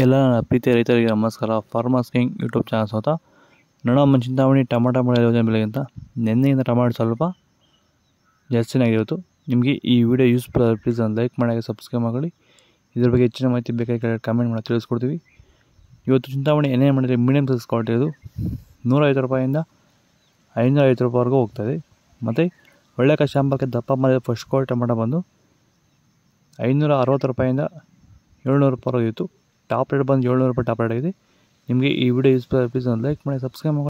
ಎಲ್ಲ ಪ್ರೀತಿಯ ರೈತರಿಗೆ ನಮಸ್ಕಾರ ಫಾರ್ಮರ್ಸ್ ಕಿಂಗ್ ಯೂಟ್ಯೂಬ್ ಚಾನಲ್ ಸ್ವತ ನನ್ನ ನಮ್ಮ ಚಿಂತಾಮಣಿ ಟಮಾಟೊ ಮಳೆ ಯೋಜನೆ ಬೆಲೆಗಿಂತ ನಿನ್ನೆಯಿಂದ ಟಮಾಟೊ ಸ್ವಲ್ಪ ಜಾಸ್ತಿನೇ ಆಗಿರುತ್ತೆ ನಿಮಗೆ ಈ ವಿಡಿಯೋ ಯೂಸ್ಫುಲ್ ಆದರೆ ಪ್ಲೀಸ್ ಒಂದು ಲೈಕ್ ಮಾಡಿ ಸಬ್ಸ್ಕ್ರೈಬ್ ಮಾಡಿ ಇದ್ರ ಬಗ್ಗೆ ಹೆಚ್ಚಿನ ಮಾಹಿತಿ ಬೇಕಾಗಿ ಕಮೆಂಟ್ ಮಾಡಿ ತಿಳಿಸ್ಕೊಡ್ತೀವಿ ಇವತ್ತು ಚಿಂತಾಮಣಿ ಏನೇ ಮಾಡಿದರೆ ಮೀಡಿಯಮ್ ಸೈಜ್ ಕ್ವಾಲಿಟಿ ಅದು ನೂರೈವತ್ತು ರೂಪಾಯಿಂದ ಐನೂರ ಐವತ್ತು ರೂಪಾಯಿವರೆಗೂ ಹೋಗ್ತದೆ ಮತ್ತು ಒಳ್ಳೆ ಕಷಾಂಬಕ್ಕೆ ದಪ್ಪ ಮಾಡಿದ ಫಸ್ಟ್ ಕ್ವಾಲಿಟಿ ಟೊಮೆಟೊ ಬಂದು ಐನೂರ ಅರವತ್ತು ರೂಪಾಯಿಂದ ಏಳ್ನೂರು ರೂಪಾಯಿವರೆಗೂ ಇತ್ತು ಟಾಪ್ ರೇಟ್ ಬಂದು ಏಳ್ನೂರು ರೂಪಾಯಿ ಟಾಪ್ ರೇಟ್ ಆಗಿದೆ ನಿಮಗೆ ಈ ವಿಡಿಯೋ ಯೂಸ್ಫುಲ್ ಪ್ಲೀಸ್ ಒಂದು ಲೈಕ್ ಮಾಡಿ ಸಬ್ಸ್ಕ್ರೈಬ್ ಮಾಡಿ